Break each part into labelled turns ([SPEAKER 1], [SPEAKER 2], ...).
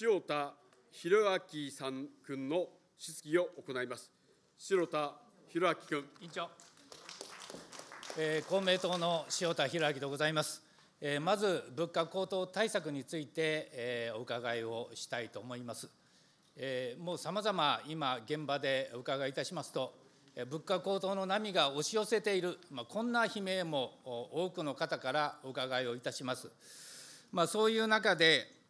[SPEAKER 1] 塩田博明さん君の質疑を行います。塩田博明君。委員長、
[SPEAKER 2] えー、公明党の塩田博明でございます。えー、まず物価高騰対策について、えー、お伺いをしたいと思います。えー、もうさまざま今現場でお伺いいたしますと、物価高騰の波が押し寄せている、まあ、こんな悲鳴も多くの方からお伺いをいたします。まあ、そういう中で、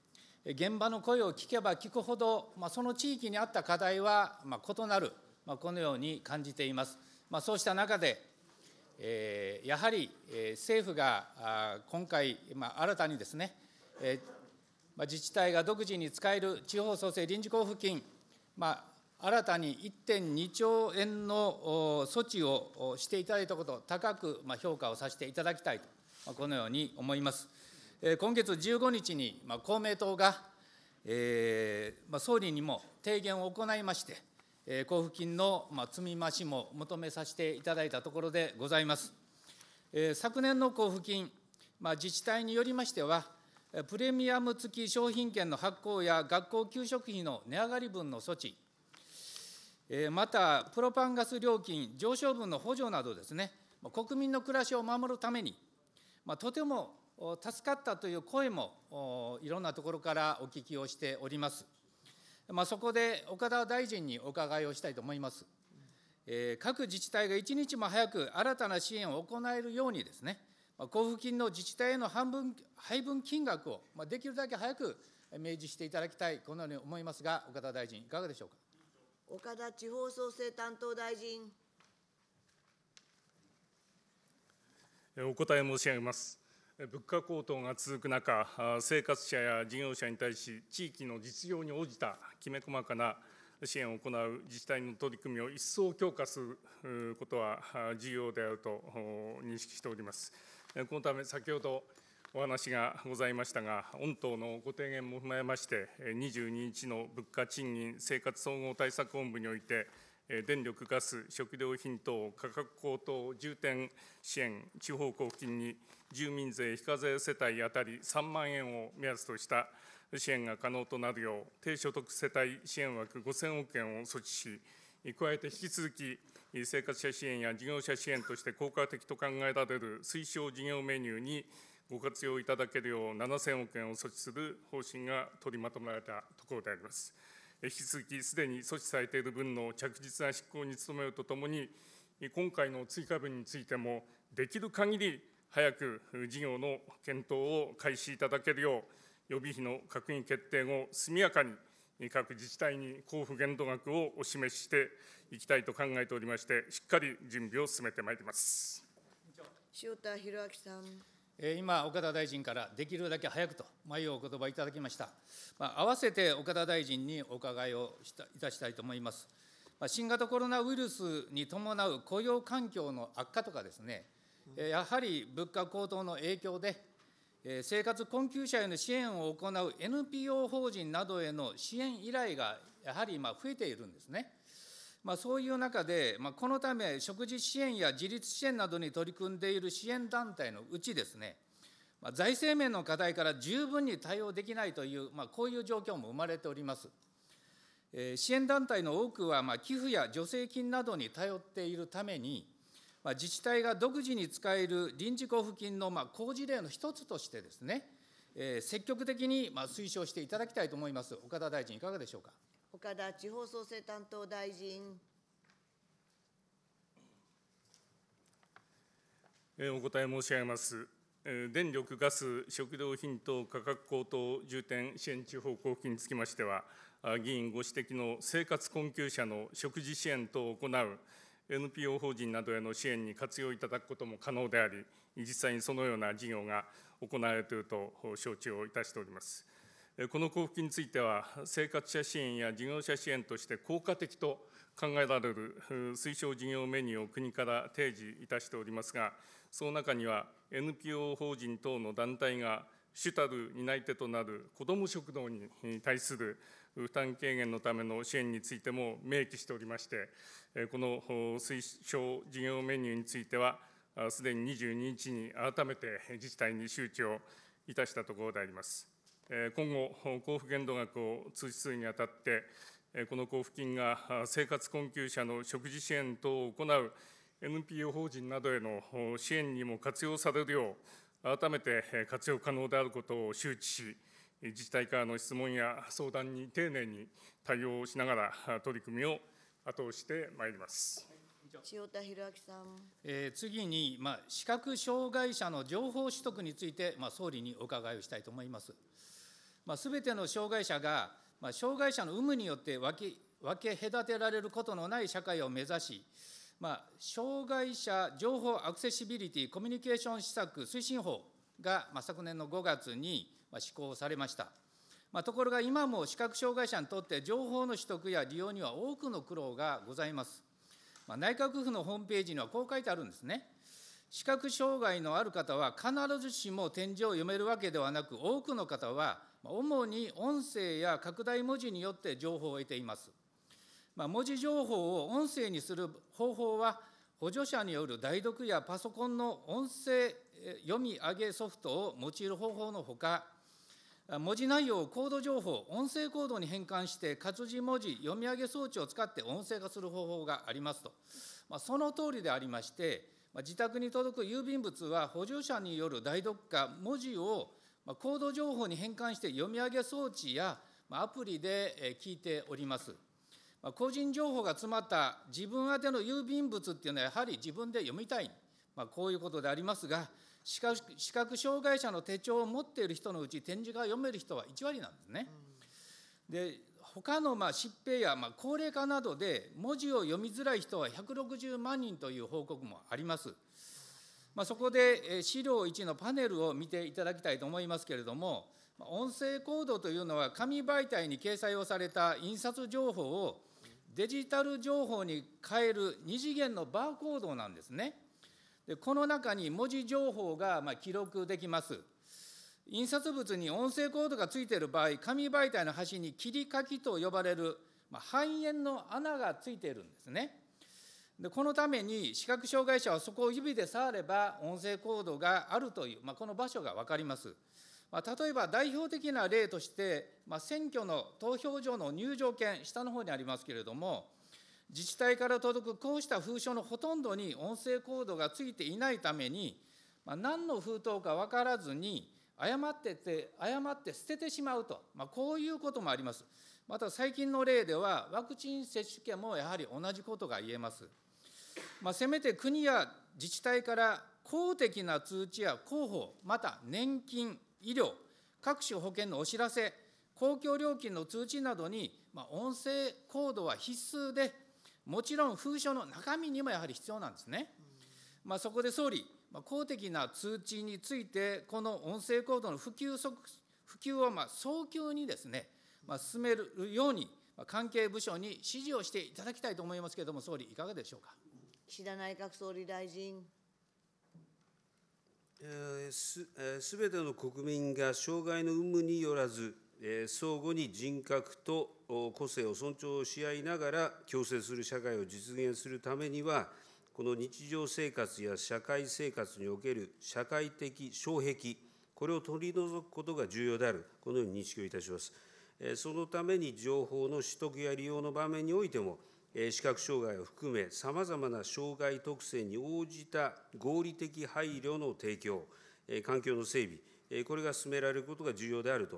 [SPEAKER 2] 現場の声を聞けば聞くほど、まあ、その地域にあった課題は、まあ、異なる、まあ、このように感じています。まあ、そうした中で、えー、やはり、えー、政府が今回、まあ、新たにですね、えーまあ、自治体が独自に使える地方創生臨時交付金、まあ、新たに1.2兆円の措置をしていただいたこと、高く、まあ、評価をさせていただきたいと、まあ、このように思います。今月15日に公明党が総理にも提言を行いまして、交付金の積み増しも求めさせていただいたところでございます。昨年の交付金、自治体によりましては、プレミアム付き商品券の発行や学校給食費の値上がり分の措置、またプロパンガス料金上昇分の補助などですね、国民の暮らしを守るために、とても助かったという声もいろんなところからお聞きをしております。まあ、そこで岡田大臣にお伺いをしたいと思います。えー、各自治体が一日も早く新たな支援を行えるようにですね、まあ、交付金の自治体への半分配分金額を、まあ、できるだけ早く明示していただきたい、このように思いますが、岡田大臣、いかがでしょうか。
[SPEAKER 3] 岡田地方創生担当大臣。
[SPEAKER 4] お答え申し上げます。物価高騰が続く中、生活者や事業者に対し、地域の実情に応じたきめ細かな支援を行う自治体の取り組みを一層強化することは重要であると認識しております。このため、先ほどお話がございましたが、御党のご提言も踏まえまして、22日の物価・賃金・生活総合対策本部において、電力、ガス、食料品等価格高騰重点支援地方交付金に住民税非課税世帯当たり3万円を目安とした支援が可能となるよう、低所得世帯支援枠5000億円を措置し、加えて引き続き、生活者支援や事業者支援として効果的と考えられる推奨事業メニューにご活用いただけるよう7000億円を措置する方針が取りまとめられたところであります。引き続きすでに措置されている分の着実な執行に努めるとともに、今回の追加分についても、できる限り早く事業の検討を開始いただけるよう、予備費の閣議決定後、速やかに各自治体に交付限度額をお示ししていきたいと考えておりまして、しっかり準備を進めてまいります。
[SPEAKER 3] 塩田博明さん
[SPEAKER 2] 今、岡田大臣からできるだけ早くと、まあ、いうお
[SPEAKER 4] 言葉いただきました。
[SPEAKER 2] まあ、併せて岡田大臣にお伺いをしたいたしたいと思います。まあ、新型コロナウイルスに伴う雇用環境の悪化とかですね、やはり物価高騰の影響で、生活困窮者への支援を行う NPO 法人などへの支援依頼がやはり今、増えているんですね。まあ、そういう中で、まあ、このため、食事支援や自立支援などに取り組んでいる支援団体のうちですね、まあ、財政面の課題から十分に対応できないという、まあ、こういう状況も生まれております。えー、支援団体の多くは、まあ、寄付や助成金などに頼っているために、まあ、自治体が独自に使える臨時交付金の、まあ、好事例の一つとしてですね、えー、積極的に、まあ、推奨していただきたいと思います。岡田大臣、いかがでしょうか。
[SPEAKER 3] 岡田地方創生担当大臣。
[SPEAKER 4] お答え申し上げます。電力、ガス、食料品等価格高騰重点支援地方交付金につきましては、議員ご指摘の生活困窮者の食事支援等を行う NPO 法人などへの支援に活用いただくことも可能であり、実際にそのような事業が行われていると承知をいたしております。この交付金については、生活者支援や事業者支援として効果的と考えられる推奨事業メニューを国から提示いたしておりますが、その中には NPO 法人等の団体が主たる担い手となる子ども食堂に対する負担軽減のための支援についても明記しておりまして、この推奨事業メニューについては、すでに22日に改めて自治体に周知をいたしたところであります。今後、交付限度額を通知するにあたって、この交付金が生活困窮者の食事支援等を行う NPO 法人などへの支援にも活用されるよう、改めて活用可能であることを周知し、自治体からの質問や相談に丁寧に対応しながら、取り組みを後押してまいります。
[SPEAKER 3] 塩田博明さん、
[SPEAKER 4] えー、次に、まあ、視覚障害者
[SPEAKER 2] の情報取得について、まあ、総理にお伺いをしたいと思います。まあ、全ての障害者が、まあ、障害者の有無によって分け分け隔てられることのない社会を目指し、まあ、障害者情報アクセシビリティコミュニケーション施策推進法が、まあ、昨年の5月に施行されました。まあ、ところが今も視覚障害者にとって情報の取得や利用には多くの苦労がございます。まあ、内閣府のホームページにはこう書いてあるんですね。視覚障害のある方は必ずしも展示を読めるわけではなく、多くの方は主に音声や拡大文字によって情報を得ています。まあ、文字情報を音声にする方法は、補助者による代読やパソコンの音声読み上げソフトを用いる方法のほか、文字内容をコード情報、音声コードに変換して、活字文字、読み上げ装置を使って音声化する方法がありますと、まあ、その通りでありまして、ま自宅に届く郵便物は補助者による代読か文字をコード情報に変換して読み上げ装置や、アプリで聞いております。個人情報が詰まった自分宛ての郵便物っていうのはやはり自分で読みたい、まあ、こういうことでありますが視覚、視覚障害者の手帳を持っている人のうち展示が読める人は1割なんですね。で他のまあ疾病やまあ高齢化などで文字を読みづらい人は160万人という報告もあります。まあ、そこで資料1のパネルを見ていただきたいと思いますけれども、音声コードというのは、紙媒体に掲載をされた印刷情報をデジタル情報に変える2次元のバーコードなんですね。でこの中に文字情報がま記録できます。印刷物に音声コードがついている場合、紙媒体の端に切り欠きと呼ばれる、まあ、半円の穴がついているんですね。でこのために視覚障害者はそこを指で触れば音声コードがあるという、まあ、この場所が分かります。まあ、例えば代表的な例として、まあ、選挙の投票所の入場券、下の方にありますけれども、自治体から届くこうした封書のほとんどに音声コードがついていないために、まあ、何の封筒か分からずに、誤ってて、誤って捨ててしまうと、まあ、こういうこともあります。また最近の例では、ワクチン接種券もやはり同じことが言えます。まあ、せめて国や自治体から公的な通知や広報、また年金、医療、各種保険のお知らせ、公共料金の通知などに、まあ、音声コードは必須で、もちろん封書の中身にもやはり必要なんですね。まあ、そこで総理、まあ、公的な通知について、この音声コードの普及普及をまあ早急にですね、進めるように、関係部署に指示をしていただきたいと思いますけれども、総理、い
[SPEAKER 1] かがでしょうか。
[SPEAKER 3] 岸田内閣総理大臣。
[SPEAKER 1] すべての国民が障害の有無によらず、相互に人格と個性を尊重し合いながら共生する社会を実現するためには、この日常生活や社会生活における社会的障壁、これを取り除くことが重要である、このように認識をいたします。そのために情報の取得や利用の場面においても、視覚障害を含め、さまざまな障害特性に応じた合理的配慮の提供、環境の整備、これが進められることが重要であると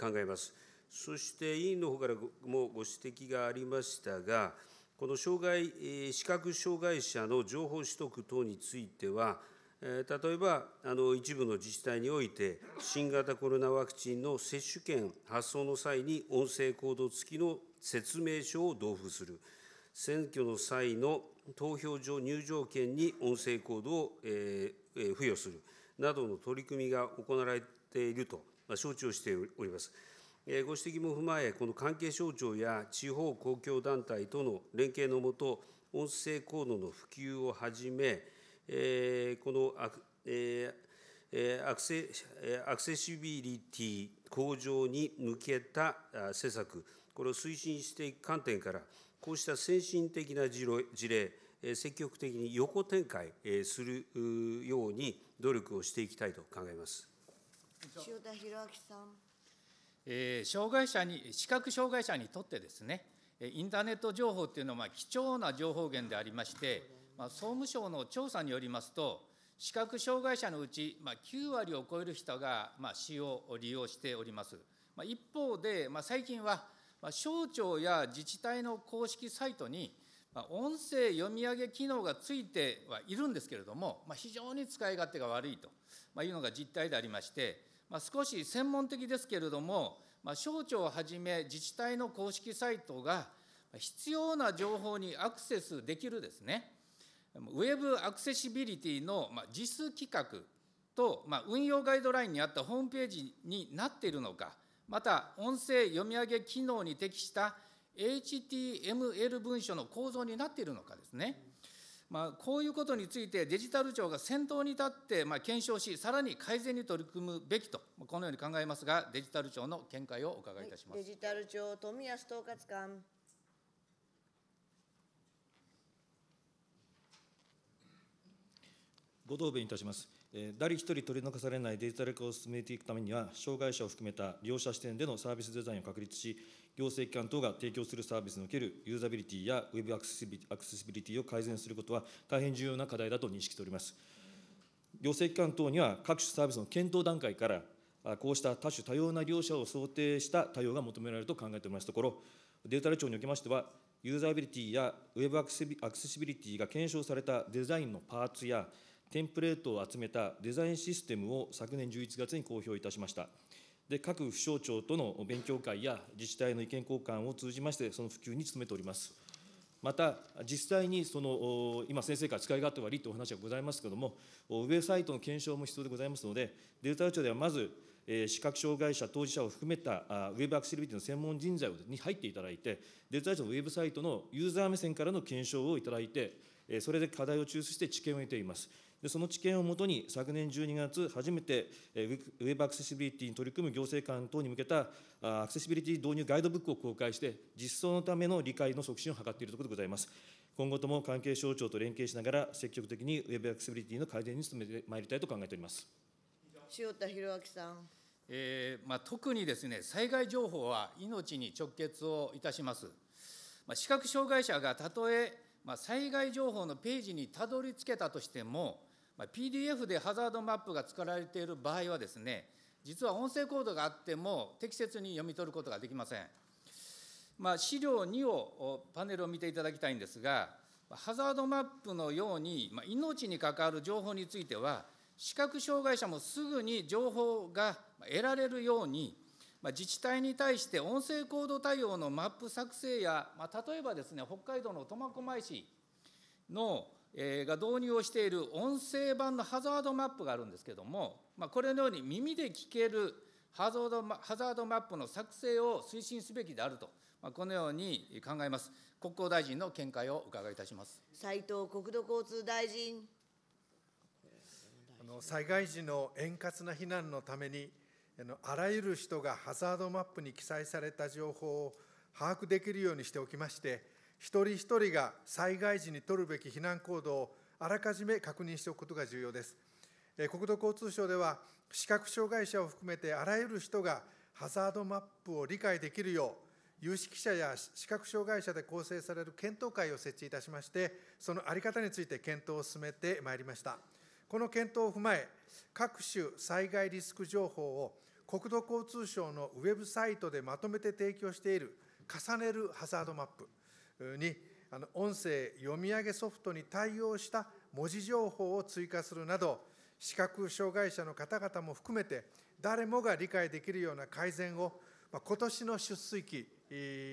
[SPEAKER 1] 考えます。そして委員の方からもご指摘がありましたが、この障害、視覚障害者の情報取得等については、例えば、一部の自治体において、新型コロナワクチンの接種券発送の際に、音声コード付きの説明書を同封する、選挙の際の投票所入場券に音声コードを付与するなどの取り組みが行われていると承知をしております。ご指摘も踏まえ、この関係省庁や地方公共団体との連携のもと、音声コードの普及をはじめ、このアク,、えー、アクセアクセシビリティ向上に向けた施策、これを推進していく観点から、こうした先進的な事例、積極的に横展開するように努力をしていきたいと考えます。
[SPEAKER 3] 塩田博明さん。
[SPEAKER 1] えー、障害
[SPEAKER 2] 者に、視覚障害者にとってですね、インターネット情報っていうのは貴重な情報源でありまして、まあ、総務省の調査によりますと、視覚障害者のうち、まあ、9割を超える人が、まあ、使用を利用しております。まあ、一方で、まあ、最近は、まあ、省庁や自治体の公式サイトに、まあ、音声読み上げ機能がついてはいるんですけれども、まあ、非常に使い勝手が悪いと、まいうのが実態でありまして、まあ、少し専門的ですけれども、まあ、省庁をはじめ自治体の公式サイトが必要な情報にアクセスできるですね、ウェブアクセシビリティの実数規格と運用ガイドラインにあったホームページになっているのか、また音声読み上げ機能に適した HTML 文書の構造になっているのかですね。まあ、こういうことについてデジタル庁が先頭に立って検証し、さらに改善に取り組むべきと、このように考えますが、デジタル庁の見解をお伺いいたします、はい、
[SPEAKER 3] デジタル庁、富安統括官。
[SPEAKER 5] ご答弁いたします。誰一人取り残されないデジタル化を進めていくためには、障害者を含めた利用者視点でのサービスデザインを確立し、行政機関等が提供するサービスにおけるユーザビリティやウェブアクセシビリティを改善することは、大変重要な課題だと認識しております。行政機関等には、各種サービスの検討段階から、こうした多種多様な利用者を想定した対応が求められると考えておりますところ、デジタル庁におきましては、ユーザビリティやウェブアクセシビリティが検証されたデザインのパーツや、テンプレートを集めたデザインシステムを昨年11月に公表いたしました。で各府省庁との勉強会や自治体の意見交換を通じまして、その普及に努めております。また、実際にその今、先生から使い勝手悪いというお話がございますけれども、ウェブサイトの検証も必要でございますので、データ庁ではまず、視覚障害者、当事者を含めたウェブアクセシビティの専門人材に入っていただいて、データ庁のウェブサイトのユーザー目線からの検証をいただいて、それで課題を抽出して知見を得ています。でその知見をもとに、昨年12月、初めてウェブアクセシビリティに取り組む行政官等に向けたアクセシビリティ導入ガイドブックを公開して、実装のための理解の促進を図っているところでございます。今後とも関係省庁と連携しながら、積極的にウェブアクセシビリティの改善に努めてまいりたいと考えております。
[SPEAKER 3] 塩田博明さん。
[SPEAKER 5] えーまあ、特にですね災害情報は
[SPEAKER 2] 命に直結をいたします。まあ、視覚障害者がたとえ、まあ、災害情報のページにたどり着けたとしても、ま PDF でハザードマップが作られている場合はですね、実は音声コードがあっても適切に読み取ることができません。まあ、資料2を、パネルを見ていただきたいんですが、ハザードマップのように、まあ、命に関わる情報については、視覚障害者もすぐに情報が得られるように、まあ、自治体に対して音声コード対応のマップ作成や、まあ、例えばですね、北海道の苫小牧市のが導入をしている音声版のハザードマップがあるんですけれども、まあ、これのように耳で聞けるハザードハザードマップの作成を推進すべきであると、まあ、このように考えます。国交大臣の見解を伺いいたしま
[SPEAKER 3] す斉藤国土交通大臣。
[SPEAKER 6] あの災害時の円滑な避難のためにあの、あらゆる人がハザードマップに記載された情報を把握できるようにしておきまして、一人一人が災害時に取るべき避難行動をあらかじめ確認しておくことが重要です。国土交通省では、視覚障害者を含めてあらゆる人がハザードマップを理解できるよう、有識者や視覚障害者で構成される検討会を設置いたしまして、その在り方について検討を進めてまいりました。この検討を踏まえ、各種災害リスク情報を国土交通省のウェブサイトでまとめて提供している重ねるハザードマップ、にあの音声読み上げソフトに対応した文字情報を追加するなど、視覚障害者の方々も含めて、誰もが理解できるような改善を、まあ、今年の出水期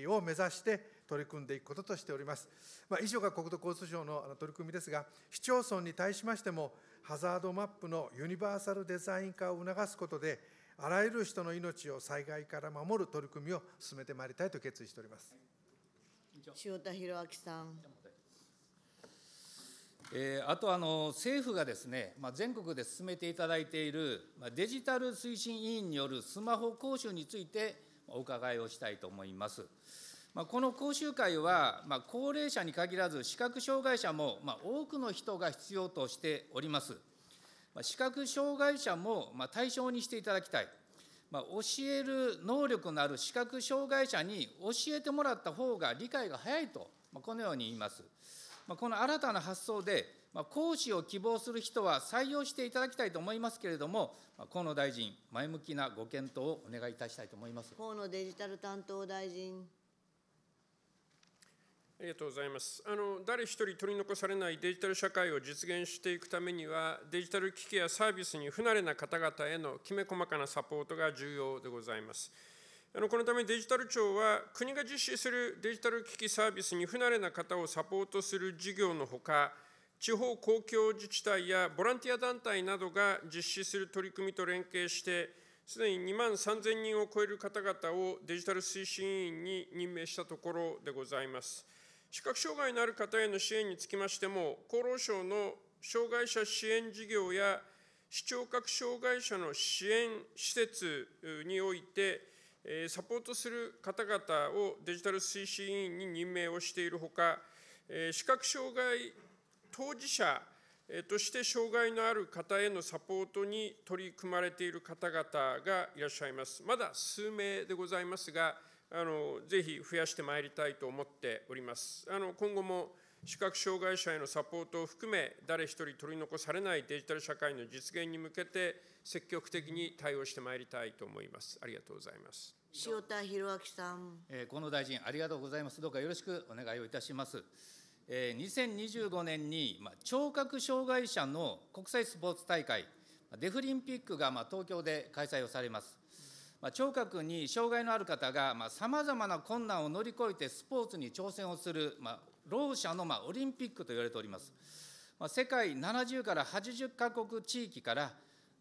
[SPEAKER 6] を目指して取り組んでいくこととしております。まあ、以上が国土交通省の取り組みですが、市町村に対しましても、ハザードマップのユニバーサルデザイン化を促すことで、あらゆる人の命を災害から守る取り組みを進めてまいりたいと決意しております。
[SPEAKER 3] 塩田博明さん。
[SPEAKER 2] えー、あとあの政府がですね、まあ、全国で進めていただいている、まあ、デジタル推進委員によるスマホ講習についてお伺いをしたいと思います。まあ、この講習会は、まあ、高齢者に限らず視覚障害者も、まあ、多くの人が必要としております。ま視覚障害者も、ま対象にしていただきたい。まあ、教える能力のある視覚障害者に教えてもらった方が理解が早いと、まあ、このように言います。まあ、この新たな発想で、まあ、講師を希望する人は採用していただきたいと思いますけれども、まあ、河野大臣、前向きなご検討をお願いいたしたいと思います
[SPEAKER 3] 河野デジタル担当大臣。
[SPEAKER 7] ありがとうございます。あの誰一人取り残されないデジタル社会を実現していくためには、デジタル機器やサービスに不慣れな方々へのきめ細かなサポートが重要でございます。あのこのためデジタル庁は、国が実施するデジタル機器サービスに不慣れな方をサポートする事業のほか、地方公共自治体やボランティア団体などが実施する取り組みと連携して、すでに2万3000人を超える方々をデジタル推進委員に任命したところでございます。視覚障害のある方への支援につきましても、厚労省の障害者支援事業や視聴覚障害者の支援施設において、サポートする方々をデジタル推進委員に任命をしているほか、視覚障害当事者として障害のある方へのサポートに取り組まれている方々がいらっしゃいます。まだ数名でございますが、あのぜひ増やしてまいりたいと思っております。あの今後も視覚障害者へのサポートを含め、誰一人取り残されないデジタル社会の実現に向けて、積極的に対応してまいりたいと思います。ありがとうございます。
[SPEAKER 3] 塩田博明さん。
[SPEAKER 2] 河野大臣、ありがとうございます。どうかよろしくお願いをいたします。2025年に、まあ、聴覚障害者の国際スポーツ大会、デフリンピックが、まあ、東京で開催をされます。まあ、聴覚に障害のある方がさまざ、まな困難を乗り越えてスポーツに挑戦をする、まあ、ろう者の、まあ、オリンピックと言われております。まあ、世界70から80カ国地域から、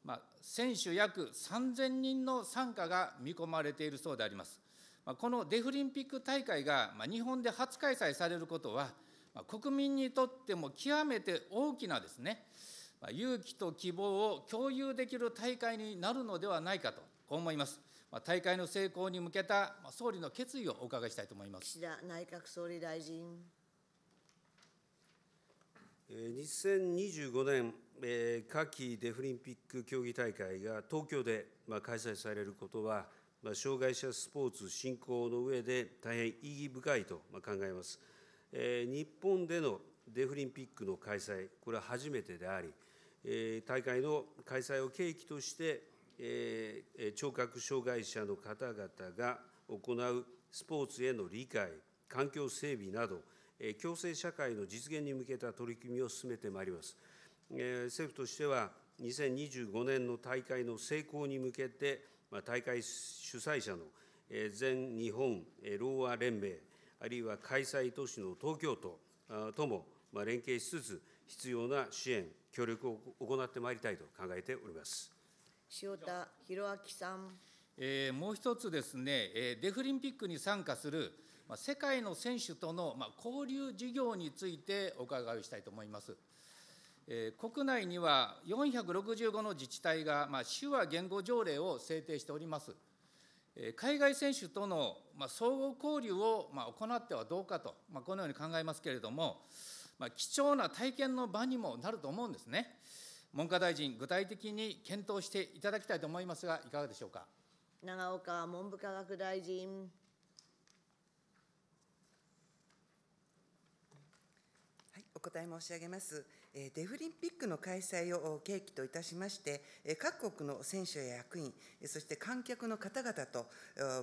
[SPEAKER 2] まあ、選手約3000人の参加が見込まれているそうであります。まあ、このデフリンピック大会が、まあ、日本で初開催されることは、まあ、国民にとっても極めて大きなですね、ま勇気と希望を共有できる大会になるのではないかと思います。大会の成功に向けた総理
[SPEAKER 1] の決意をお伺いしたいと思います岸
[SPEAKER 3] 田内閣総理大臣。
[SPEAKER 1] 2025年、夏季デフリンピック競技大会が東京で開催されることは、障害者スポーツ振興の上で大変意義深いと考えます。日本でのデフリンピックの開催、これは初めてであり、大会の開催を契機として、聴覚障害者の方々が行うスポーツへの理解、環境整備など、共生社会の実現に向けた取り組みを進めてまいります。政府としては、2025年の大会の成功に向けて、大会主催者の全日本ろうあ連盟、あるいは開催都市の東京都とも連携しつつ、必要な支援、協力を行ってまいりたいと考えております。
[SPEAKER 3] 塩田博明さん。
[SPEAKER 1] えー、もう一つですね、えー、デフリンピ
[SPEAKER 2] ックに参加する、まあ、世界の選手との、まあ、交流事業についてお伺いしたいと思います。えー、国内には465の自治体が、まあ、手話言語条例を制定しております。えー、海外選手との、まあ、総合交流を、まあ、行ってはどうかと、まあ、このように考えますけれども、まあ、貴重な体験の場にもなると思うんですね。文科大臣、具体的に検討していただきたいと思いますが、いかがでしょうか。
[SPEAKER 3] 長岡文部科学大臣。
[SPEAKER 8] はい、お答え申し上げます。デフリンピックの開催を契機といたしまして、各国の選手や役員、そして観客の方々と、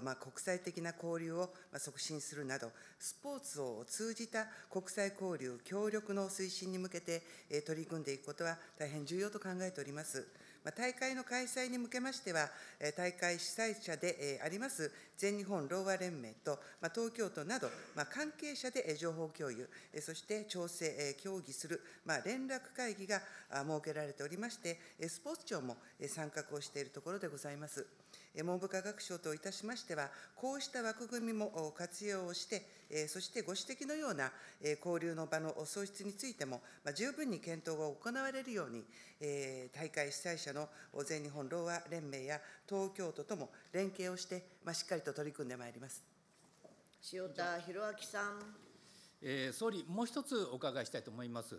[SPEAKER 8] ま国際的な交流を促進するなど、スポーツを通じた国際交流、協力の推進に向けて取り組んでいくことは大変重要と考えております。大会の開催に向けましては、大会主催者であります全日本ろうあ連盟と東京都など、関係者で情報共有、そして調整、協議する連絡会議が設けられておりまして、スポーツ庁も参画をしているところでございます。文部科学省といたしましては、こうした枠組みも活用をして、そしてご指摘のような交流の場の創出についても、十分に検討が行われるように、大会主催者の全日本ろうあ連盟や東京都とも連携をして、しっかりと取り組んでまいります。
[SPEAKER 3] 塩田博明さん。
[SPEAKER 2] えー、総理、もう一つお伺いしたいと思います。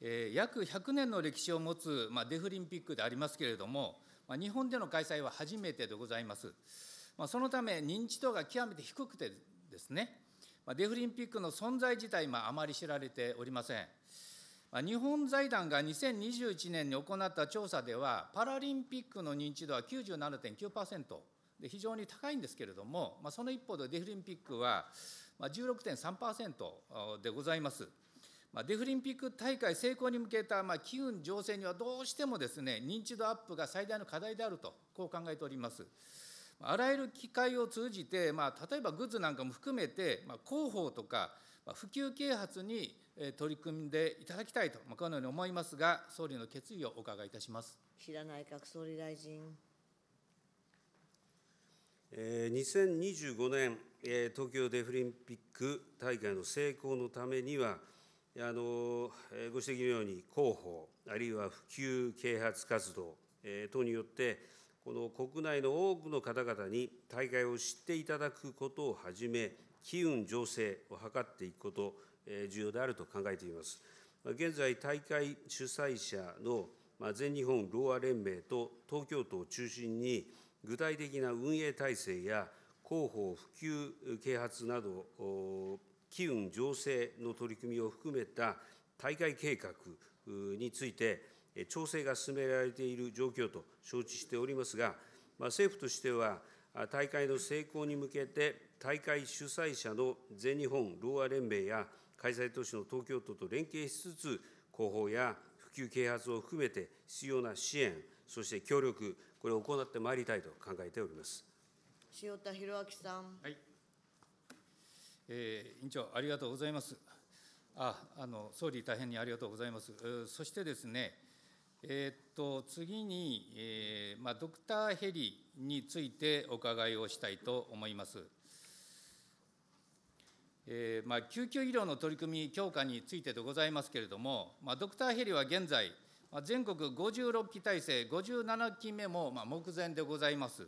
[SPEAKER 2] えー、約100年の歴史を持つ、まあ、デフリンピックでありますけれども、まあ、日本での開催は初めてでございます。まあ、そのため、認知度が極めて低くてですね、まあ、デフリンピックの存在自体もあまり知られておりません。まあ、日本財団が2021年に行った調査では、パラリンピックの認知度は97.9%非常に高いんですけれども、まあ、その一方でデフリンピックは16.3%でございます。デフリンピック大会成功に向けた、まあ、機運醸成にはどうしてもですね、認知度アップが最大の課題であると、こう考えております。あらゆる機会を通じて、まあ、例えばグッズなんかも含めて、まあ、広報とか、まあ、普及啓発に取り組んでいただきたいと、まあ、このように思いますが、総理の決意をお伺いいたします平内閣総理
[SPEAKER 3] 大臣。
[SPEAKER 1] えー、2025年、えー、東京デフリンピック大会の成功のためには、あのご指摘のように、広報、あるいは普及啓発活動等によって、この国内の多くの方々に大会を知っていただくことをはじめ、機運醸成を図っていくこと、重要であると考えています。現在、大会主催者の全日本ろうあ連盟と東京都を中心に、具体的な運営体制や広報、普及、啓発など機運醸成の取り組みを含めた大会計画について、調整が進められている状況と承知しておりますが、政府としては、大会の成功に向けて、大会主催者の全日本ろうあ連盟や開催都市の東京都と連携しつつ、広報や普及啓発を含めて必要な支援、そして協力、これを行ってまいりたいと考えております。
[SPEAKER 3] 塩田博明さん。はい
[SPEAKER 1] えー、委員長、ありがとうございます。ああの総理、大
[SPEAKER 2] 変にありがとうございます。そしてですね、えー、っと次に、えーまあ、ドクターヘリについてお伺いをしたいと思います。えーまあ、救急医療の取り組み強化についてでございますけれども、まあ、ドクターヘリは現在、まあ、全国56機体制、57機目も、まあ、目前でございます。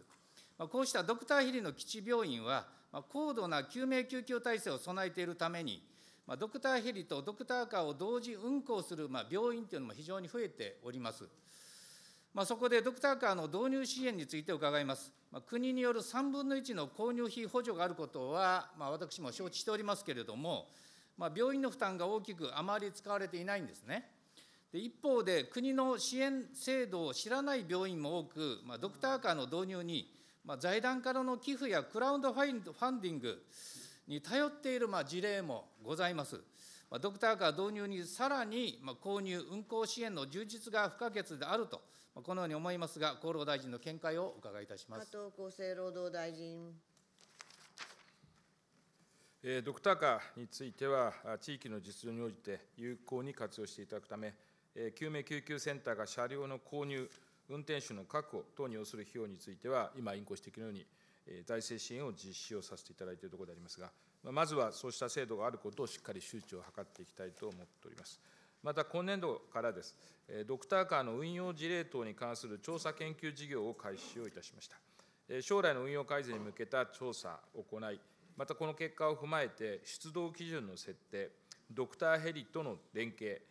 [SPEAKER 2] まあ、こうしたドクターヘリの基地病院は、まあ、高度な救命救急体制を備えているために、まあ、ドクターヘリとドクターカーを同時運行する、まあ、病院というのも非常に増えております。まあ、そこでドクターカーの導入支援について伺います。まあ、国による3分の1の購入費補助があることは、まあ、私も承知しておりますけれども、まあ、病院の負担が大きく、あまり使われていないんですね。で一方で、国の支援制度を知らない病院も多く、まあ、ドクターカーの導入にまあ、財団からの寄付やクラウドファンディングに頼っているまあ事例もございます。まあ、ドクターカー導入にさらにまあ購入、運行支援の充実が不可欠であると、まあ、このように思いますが、厚
[SPEAKER 9] 労大臣の見解をお伺いいたします。
[SPEAKER 3] 加藤厚生労働大臣。
[SPEAKER 9] ドクターカーについては、地域の実情に応じて有効に活用していただくため、救命救急センターが車両の購入、運転手の確保等に要する費用については、今、委員ご指摘のように、財政支援を実施をさせていただいているところでありますが、まずはそうした制度があることをしっかり周知を図っていきたいと思っております。また今年度からです、ドクターカーの運用事例等に関する調査研究事業を開始をいたしました。将来の運用改善に向けた調査を行い、またこの結果を踏まえて、出動基準の設定、ドクターヘリとの連携、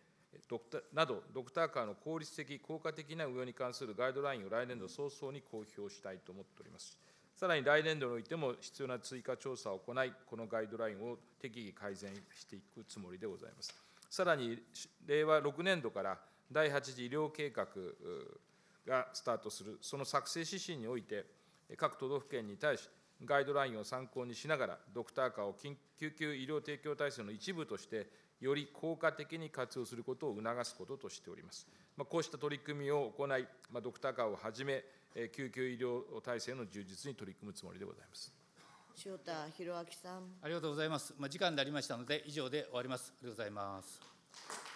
[SPEAKER 9] ドクターなど、ドクターカーの効率的、効果的な運用に関するガイドラインを来年度早々に公表したいと思っております。さらに来年度においても必要な追加調査を行い、このガイドラインを適宜改善していくつもりでございます。さらに、令和6年度から第8次医療計画がスタートする、その作成指針において、各都道府県に対し、ガイドラインを参考にしながら、ドクターカーを救急医療提供体制の一部としてより効果的に活用することを促すこととしております。まあ、こうした取り組みを行い、まあ、ドクターカーをはじめ、救急医療体制の充実に取り組むつもりでございます。
[SPEAKER 3] 塩田博明さん。
[SPEAKER 2] ありがとうございます。まあ、時間になりましたので、以上で終わります。ありがとうございます。